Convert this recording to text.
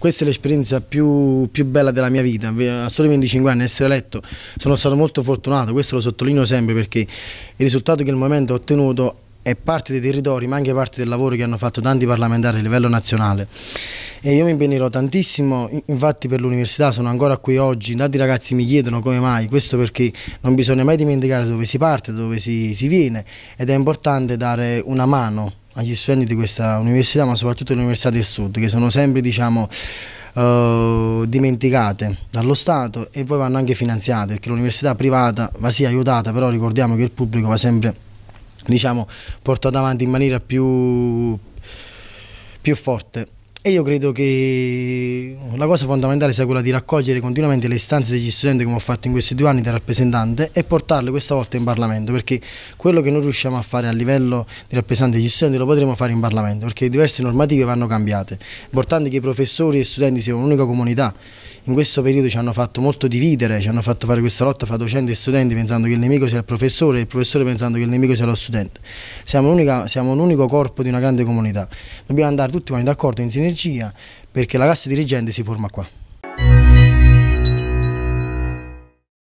questa è l'esperienza più, più, bella della mia vita, a soli 25 anni essere eletto, sono stato molto fortunato, questo lo sottolineo sempre perché il risultato che il Movimento ha ottenuto è parte dei territori ma anche parte del lavoro che hanno fatto tanti parlamentari a livello nazionale e io mi impegnerò tantissimo infatti per l'università sono ancora qui oggi tanti ragazzi mi chiedono come mai questo perché non bisogna mai dimenticare dove si parte dove si, si viene ed è importante dare una mano agli studenti di questa università, ma soprattutto alle università del sud, che sono sempre diciamo, eh, dimenticate dallo Stato e poi vanno anche finanziate, perché l'università privata va sì aiutata, però ricordiamo che il pubblico va sempre diciamo, portato avanti in maniera più, più forte. E io credo che la cosa fondamentale sia quella di raccogliere continuamente le istanze degli studenti come ho fatto in questi due anni da rappresentante e portarle questa volta in Parlamento perché quello che noi riusciamo a fare a livello di rappresentante degli studenti lo potremo fare in Parlamento perché diverse normative vanno cambiate. È importante che i professori e i studenti siano un'unica comunità in questo periodo ci hanno fatto molto dividere, ci hanno fatto fare questa lotta fra docenti e studenti pensando che il nemico sia il professore e il professore pensando che il nemico sia lo studente. Siamo, siamo un unico corpo di una grande comunità, dobbiamo andare tutti quanti d'accordo in sinergia perché la classe dirigente si forma qua.